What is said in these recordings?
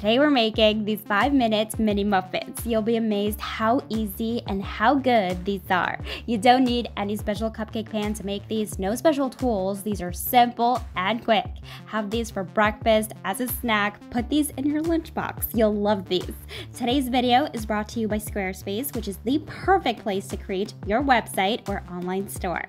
Today we're making these five minutes mini muffins. You'll be amazed how easy and how good these are. You don't need any special cupcake pan to make these, no special tools. These are simple and quick. Have these for breakfast, as a snack, put these in your lunchbox. You'll love these. Today's video is brought to you by Squarespace, which is the perfect place to create your website or online store.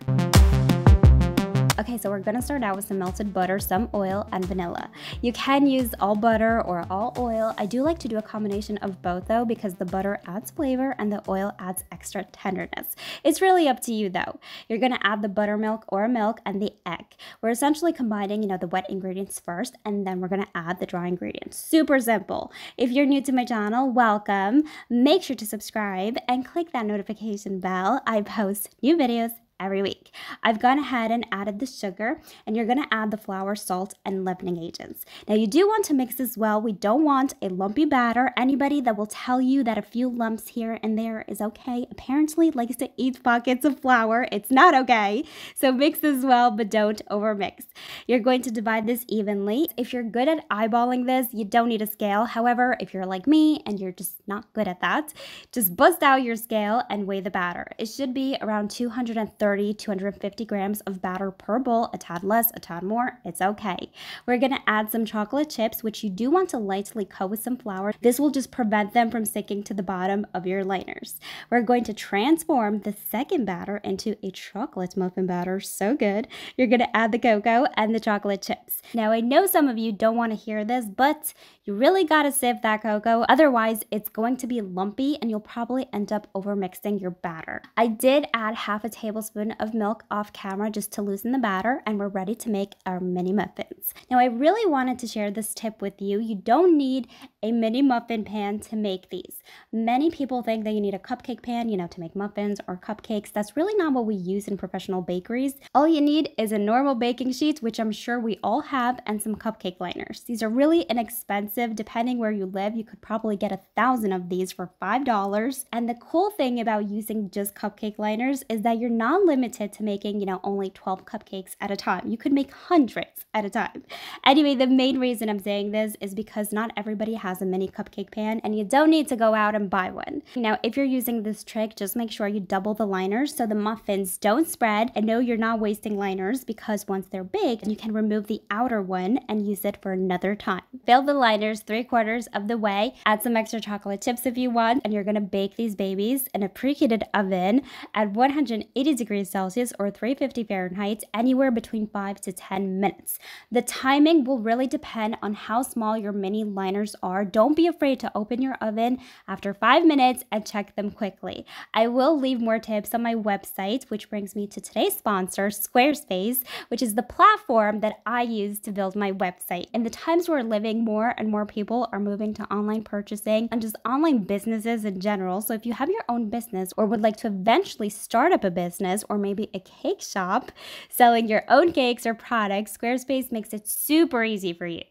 Okay, so we're gonna start out with some melted butter, some oil, and vanilla. You can use all butter or all oil. I do like to do a combination of both though because the butter adds flavor and the oil adds extra tenderness. It's really up to you though. You're gonna add the buttermilk or milk and the egg. We're essentially combining, you know, the wet ingredients first and then we're gonna add the dry ingredients. Super simple. If you're new to my channel, welcome. Make sure to subscribe and click that notification bell. I post new videos every week. I've gone ahead and added the sugar and you're gonna add the flour, salt, and leavening agents. Now you do want to mix as well. We don't want a lumpy batter. Anybody that will tell you that a few lumps here and there is okay apparently likes to eat pockets of flour. It's not okay. So mix as well, but don't overmix. You're going to divide this evenly. If you're good at eyeballing this, you don't need a scale. However, if you're like me and you're just not good at that, just bust out your scale and weigh the batter. It should be around 230 230, 250 grams of batter per bowl, a tad less, a tad more, it's okay. We're gonna add some chocolate chips, which you do want to lightly coat with some flour. This will just prevent them from sticking to the bottom of your liners. We're going to transform the second batter into a chocolate muffin batter, so good. You're gonna add the cocoa and the chocolate chips. Now I know some of you don't wanna hear this, but you really gotta sieve that cocoa, otherwise it's going to be lumpy and you'll probably end up over mixing your batter. I did add half a tablespoon teaspoon of milk off camera just to loosen the batter and we're ready to make our mini muffins. Now I really wanted to share this tip with you. You don't need a mini muffin pan to make these. Many people think that you need a cupcake pan, you know, to make muffins or cupcakes. That's really not what we use in professional bakeries. All you need is a normal baking sheet, which I'm sure we all have, and some cupcake liners. These are really inexpensive. Depending where you live, you could probably get a thousand of these for $5. And the cool thing about using just cupcake liners is that you're not unlimited to making, you know, only 12 cupcakes at a time. You could make hundreds at a time. Anyway, the main reason I'm saying this is because not everybody has a mini cupcake pan and you don't need to go out and buy one. Now, if you're using this trick, just make sure you double the liners so the muffins don't spread and no, you're not wasting liners because once they're big, you can remove the outer one and use it for another time. Fill the liners three quarters of the way, add some extra chocolate chips if you want, and you're gonna bake these babies in a preheated oven at 180 degrees degrees Celsius or 350 Fahrenheit anywhere between 5 to 10 minutes. The timing will really depend on how small your mini liners are. Don't be afraid to open your oven after 5 minutes and check them quickly. I will leave more tips on my website, which brings me to today's sponsor, Squarespace, which is the platform that I use to build my website. In the times we're living, more and more people are moving to online purchasing and just online businesses in general. So if you have your own business or would like to eventually start up a business, business or maybe a cake shop selling your own cakes or products, Squarespace makes it super easy for you.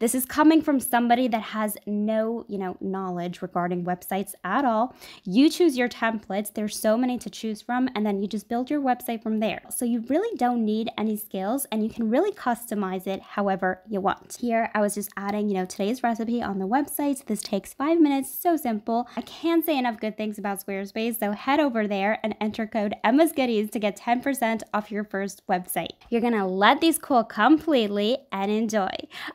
This is coming from somebody that has no, you know, knowledge regarding websites at all. You choose your templates, there's so many to choose from, and then you just build your website from there. So you really don't need any skills and you can really customize it however you want. Here, I was just adding, you know, today's recipe on the website. This takes five minutes, so simple. I can't say enough good things about Squarespace, so head over there and enter code Emma's Goodies to get 10% off your first website. You're gonna let these cool completely and enjoy.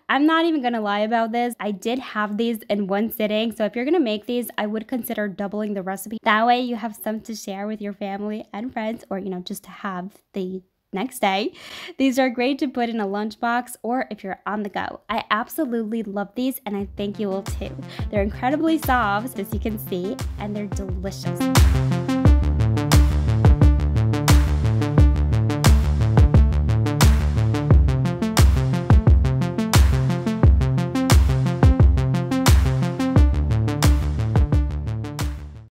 I'm not even gonna lie about this. I did have these in one sitting, so if you're gonna make these, I would consider doubling the recipe. That way you have some to share with your family and friends or, you know, just to have the next day. These are great to put in a lunchbox or if you're on the go. I absolutely love these and I think you will too. They're incredibly soft as you can see and they're delicious.